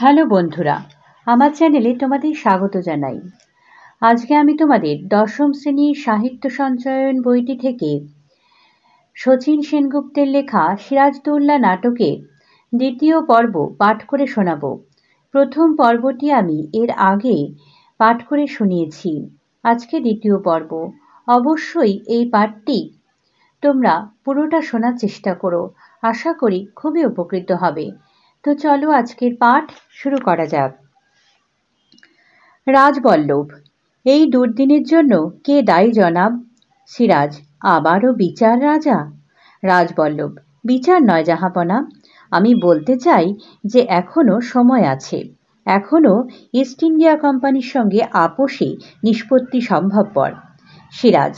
hello বন্ধুরা আমার চ্যানেলে তোমাদের স্বাগত জানাই আজকে আমি তোমাদের দশম শ্রেণীর সাহিত্য সঞ্চয়ন বইটি থেকে শচীন সেনগুপ্তের লেখা সিরাজদৌল্লা নাটকে দ্বিতীয় পর্ব পাঠ করে শোনাব প্রথম পর্বটি আমি এর আগে পাঠ করে শুনিয়েছি আজকে দ্বিতীয় পর্ব অবশ্যই এই পাঠটি তোমরা পুরোটা শোনার চেষ্টা করো আশা করি খুবই উপকৃত হবে তো চলো আজকের পাঠ শুরু করা যাক রাজবল্লভ এই দুর্দিনের জন্য কে দায়ী জনাব সিরাজ আবারও বিচার রাজা রাজবল্লভ বিচার নয় জাহাপনা আমি বলতে চাই যে এখনও সময় আছে এখনও ইস্ট ইন্ডিয়া কোম্পানির সঙ্গে আপোষে নিষ্পত্তি সম্ভবপর সিরাজ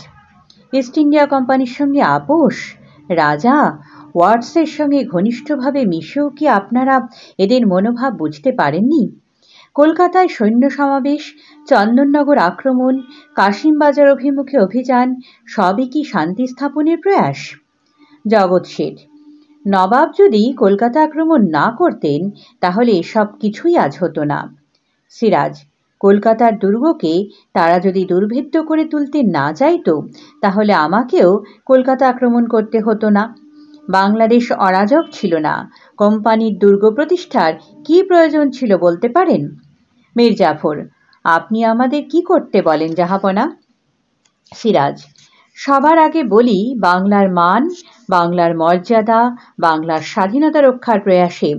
ইস্ট ইন্ডিয়া কোম্পানির সঙ্গে আপোষ রাজা ওয়াটসের সঙ্গে ঘনিষ্ঠভাবে মিশেও কি আপনারা এদের মনোভাব বুঝতে পারেননি কলকাতায় সৈন্য সমাবেশ চন্দননগর আক্রমণ কাশিমবাজার অভিমুখে অভিযান সবই কি শান্তি স্থাপনের প্রয়াস জগৎ শেঠ নবাব যদি কলকাতা আক্রমণ না করতেন তাহলে এসব কিছুই আজ হতো না সিরাজ কলকাতার দুর্গকে তারা যদি দুর্ভেদ্য করে তুলতে না যাইত তাহলে আমাকেও কলকাতা আক্রমণ করতে হতো না বাংলাদেশ অরাজক ছিল না কোম্পানির দুর্গ প্রতিষ্ঠার কি প্রয়োজন ছিল বলতে পারেন মির্জাফর আপনি আমাদের কি করতে বলেন জাহাপনা সিরাজ সবার আগে বলি বাংলার মান বাংলার মর্যাদা বাংলার স্বাধীনতা রক্ষার প্রয়াসে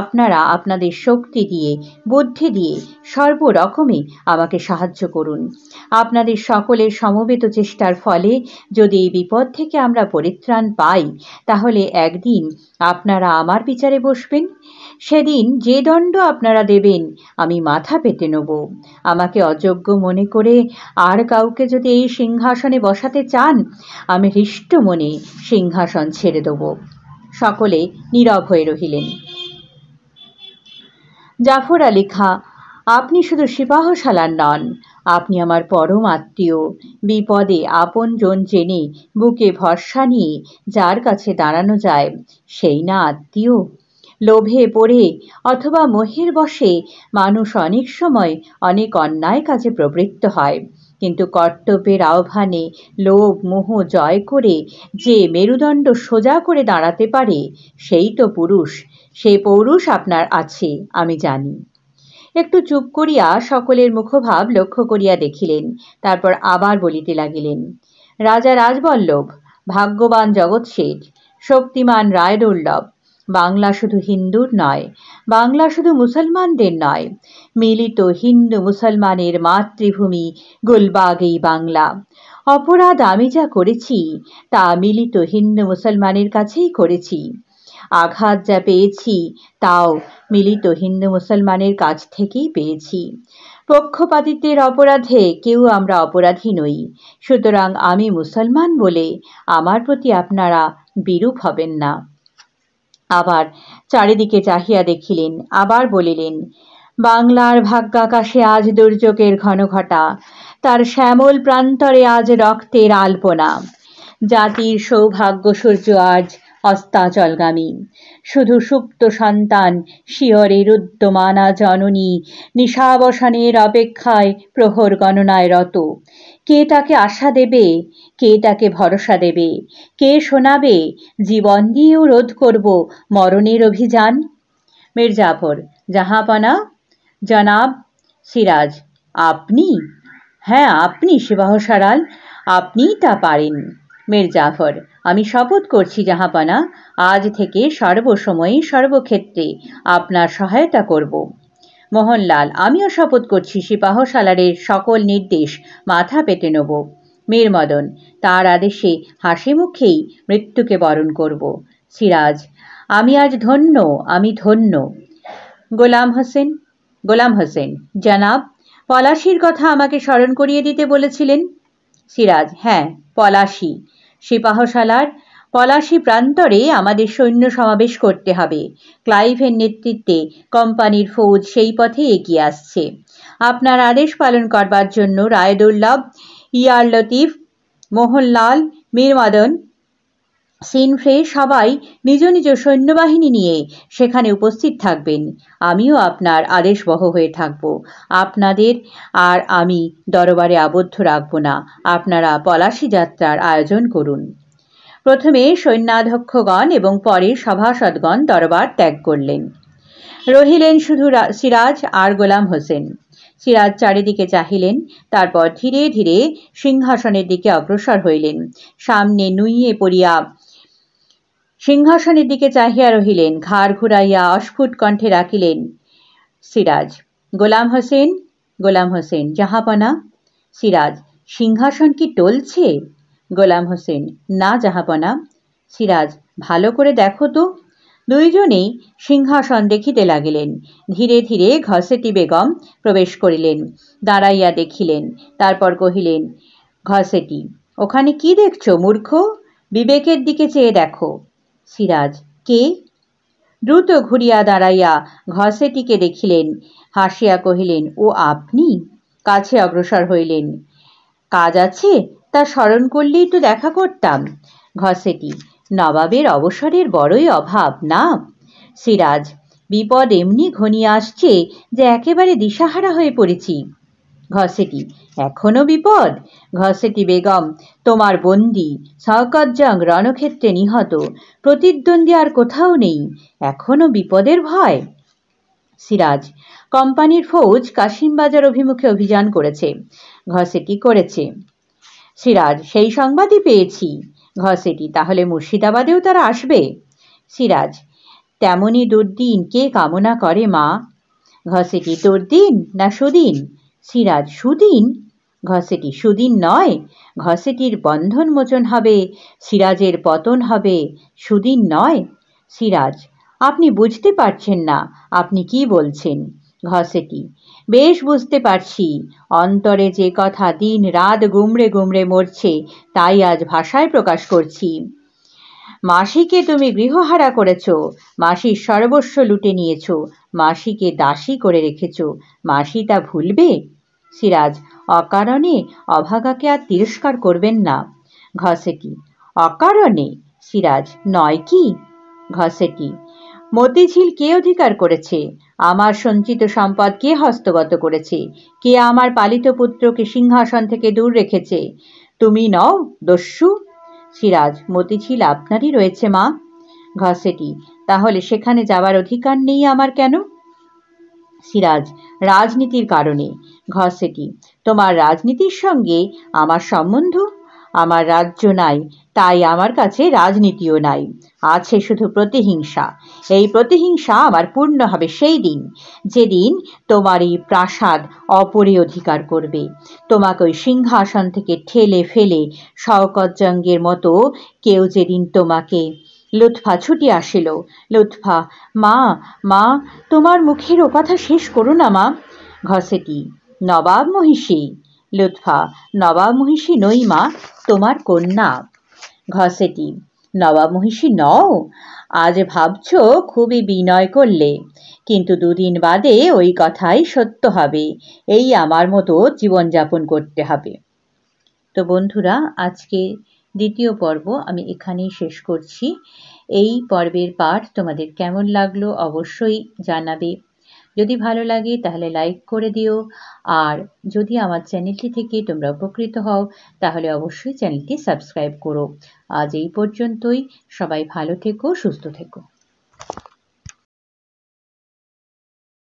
আপনারা আপনাদের শক্তি দিয়ে বুদ্ধি দিয়ে সর্বরকমে আমাকে সাহায্য করুন আপনাদের সকলের সমবেত চেষ্টার ফলে যদি এই বিপদ থেকে আমরা পরিত্রাণ পাই তাহলে একদিন আপনারা আমার বিচারে বসবেন সেদিন যে দণ্ড আপনারা দেবেন আমি মাথা পেতে নেব আমাকে অযোগ্য মনে করে আর কাউকে যদি এই সিংহাসনে বসাতে চান আমি হৃষ্ট মনে সিংহাসন ছেড়ে দেব সকলে নীরব হয়ে রহিলেন জাফর আলী খা আপনি শুধু সিপাহশালার নন আপনি আমার পরম আত্মীয় বিপদে আপন জন জেনে বুকে ভরসা নিয়ে যার কাছে দাঁড়ানো যায় সেই না আত্মীয় লোভে পড়ে অথবা মোহের বসে মানুষ অনেক সময় অনেক অন্যায় কাজে প্রবৃত্ত হয় কিন্তু কর্তব্যের আহ্বানে লোভ মোহ জয় করে যে মেরুদণ্ড সোজা করে দাঁড়াতে পারে সেই তো পুরুষ সে পৌরুষ আপনার আছে আমি জানি একটু চুপ করিয়া সকলের মুখভাব লক্ষ্য করিয়া দেখিলেন তারপর আবার বলিতে লাগিলেন রাজা রাজবল্লভ ভাগ্যবান জগৎ শেঠ শক্তিমান দুর্লভ বাংলা শুধু হিন্দুর নয় বাংলা শুধু মুসলমানদের নয় মিলিত হিন্দু মুসলমানের মাতৃভূমি গোলবাগ এই বাংলা অপরাধ আমি যা করেছি তা মিলিত হিন্দু মুসলমানের কাছেই করেছি আঘাত যা পেয়েছি তাও মিলিত হিন্দু মুসলমানের কাছ থেকেই পেয়েছি পক্ষপাতিত্বের অপরাধে কেউ আমরা অপরাধী নই সুতরাং আমি মুসলমান বলে আমার প্রতি আপনারা বিরূপ হবেন না আবার চারিদিকে চাহিয়া দেখিলেন আবার বলিলেন বাংলার ভাগ্যাকাশে আজ দুর্যোগের ঘনঘটা তার শ্যামল প্রান্তরে আজ রক্তের আলপনা জাতির সৌভাগ্য সূর্য আজ অস্তাচলগামী শুধু সুপ্ত সন্তান শিহরে রুদ্যমানা জননী নিশাবসানের অপেক্ষায় প্রহর গণনায় রত কে তাকে আশা দেবে কে তাকে ভরসা দেবে কে শোনাবে জীবন দিয়েও রোধ করব মরণের অভিযান মির্জাফর জাহাপানা জনাব সিরাজ আপনি হ্যাঁ আপনি শিবাহ সারাল আপনিই তা পারেন মির্জাফর আমি শপথ করছি জাহাপানা আজ থেকে সর্বসময়ে সর্বক্ষেত্রে আপনার সহায়তা করব মোহনলাল আমিও শপথ করছি সিপাহশালারের সকল নির্দেশ মাথা পেতে নেব মদন তার আদেশে হাসি মুখেই মৃত্যুকে বরণ করব সিরাজ আমি আজ ধন্য আমি ধন্য গোলাম হোসেন গোলাম হোসেন জানাব পলাশির কথা আমাকে স্মরণ করিয়ে দিতে বলেছিলেন সিরাজ হ্যাঁ পলাশি সিপাহশালার পলাশী প্রান্তরে আমাদের সৈন্য সমাবেশ করতে হবে ক্লাইভের নেতৃত্বে কোম্পানির ফৌজ সেই পথে এগিয়ে আসছে আপনার আদেশ পালন করবার জন্য রায়দুল্লভ ইয়ার লতিফ মোহনলাল মীরমাদন সিনফ্রে সবাই নিজ নিজ সৈন্যবাহিনী নিয়ে সেখানে উপস্থিত থাকবেন আমিও আপনার আদেশবহ হয়ে থাকব আপনাদের আর আমি দরবারে আবদ্ধ রাখব না আপনারা পলাশী যাত্রার আয়োজন করুন প্রথমে সৈন্যাধ্যক্ষগণ এবং পরে সভাসদগণ দরবার ত্যাগ করলেন রহিলেন শুধু সিরাজ আর গোলাম হোসেন সিরাজ চারিদিকে চাহিলেন তারপর ধীরে ধীরে সিংহাসনের দিকে অগ্রসর হইলেন সামনে নুইয়ে পড়িয়া সিংহাসনের দিকে চাহিয়া রহিলেন ঘাড় ঘুরাইয়া অস্ফুট কণ্ঠে রাখিলেন সিরাজ গোলাম হোসেন গোলাম হোসেন জাহাপনা সিরাজ সিংহাসন কি টলছে গোলাম হোসেন না জাহাপনা সিরাজ ভালো করে দেখো তো দুইজনেই সিংহাসন দেখিতে লাগিলেন ধীরে ধীরে ঘসেটি বেগম প্রবেশ করিলেন দাঁড়াইয়া দেখিলেন তারপর কহিলেন ঘসেটি ওখানে কি দেখছো মূর্খ বিবেকের দিকে চেয়ে দেখো সিরাজ কে দ্রুত ঘুরিয়া দাঁড়াইয়া ঘসেটিকে দেখিলেন হাসিয়া কহিলেন ও আপনি কাছে অগ্রসর হইলেন কাজ আছে তা স্মরণ করলেই তো দেখা করতাম ঘসেটি নবাবের অবসরের বড়ই অভাব না সিরাজ বিপদ এমনি ঘনিয়ে আসছে যে একেবারে দিশাহারা হয়ে পড়েছি ঘসেটি এখনো বিপদ ঘসেটি বেগম তোমার বন্দি সহকজ্জং রণক্ষেত্রে নিহত প্রতিদ্বন্দ্বী আর কোথাও নেই এখনও বিপদের ভয় সিরাজ কোম্পানির ফৌজ কাশিমবাজার অভিমুখে অভিযান করেছে ঘসেটি করেছে সিরাজ সেই সংবাদই পেয়েছি ঘসেটি তাহলে মুর্শিদাবাদেও তারা আসবে সিরাজ তেমনই দুর্দিন কে কামনা করে মা ঘসেটি তোর দিন না সুদিন সিরাজ সুদিন ঘসেটি সুদিন নয় ঘসেটির বন্ধন মোচন হবে সিরাজের পতন হবে সুদিন নয় সিরাজ আপনি বুঝতে পারছেন না আপনি কি বলছেন ঘসেটি বেশ বুঝতে পারছি অন্তরে যে কথা দিন রাত গুমড়ে গুমড়ে মরছে তাই আজ ভাষায় প্রকাশ করছি মাসিকে তুমি গৃহহারা করেছ মাসির সর্বস্ব লুটে নিয়েছ মাসিকে দাসী করে রেখেছ মাসি তা ভুলবে সিরাজ অকারণে অভাগাকে আর তিরস্কার করবেন না ঘসেটি অকারণে সিরাজ নয় কি ঘসেটি মতিঝিল কে অধিকার করেছে আমার সঞ্চিত সম্পদ কে হস্তগত করেছে কে আমার পালিত পুত্রকে সিংহাসন থেকে দূর রেখেছে তুমি নও দস্যু সিরাজ মতিঝিল আপনারই রয়েছে মা ঘসেটি তাহলে সেখানে যাবার অধিকার নেই আমার কেন সিরাজ রাজনীতির কারণে ঘসেটি তোমার রাজনীতির সঙ্গে আমার সম্বন্ধ আমার রাজ্য নাই তাই আমার কাছে রাজনীতিও নাই আছে শুধু প্রতিহিংসা এই প্রতিহিংসা আমার পূর্ণ হবে সেই দিন যেদিন তোমার এই প্রাসাদ অপরে অধিকার করবে তোমাকে ওই সিংহাসন থেকে ঠেলে ফেলে শওকতজঙ্গের মতো কেউ যেদিন তোমাকে লুৎফা ছুটি আসিল লুৎফা মা মা তোমার মুখের ও কথা শেষ করো না মা ঘসেটি নবাব মহিষী লুৎফা নবা মহিষী নই মা তোমার কন্যা ঘসেটি নবা মহিষী নও আজ ভাবছ খুবই বিনয় করলে কিন্তু দুদিন বাদে ওই কথাই সত্য হবে এই আমার মতো জীবনযাপন করতে হবে তো বন্ধুরা আজকে দ্বিতীয় পর্ব আমি এখানেই শেষ করছি এই পর্বের পাঠ তোমাদের কেমন লাগলো অবশ্যই জানাবে যদি ভালো লাগে তাহলে লাইক করে দিও আর যদি আমার চ্যানেলটি থেকে তোমরা উপকৃত হও তাহলে অবশ্যই চ্যানেলটি সাবস্ক্রাইব করো আজ এই পর্যন্তই সবাই ভালো থেকো সুস্থ থেকো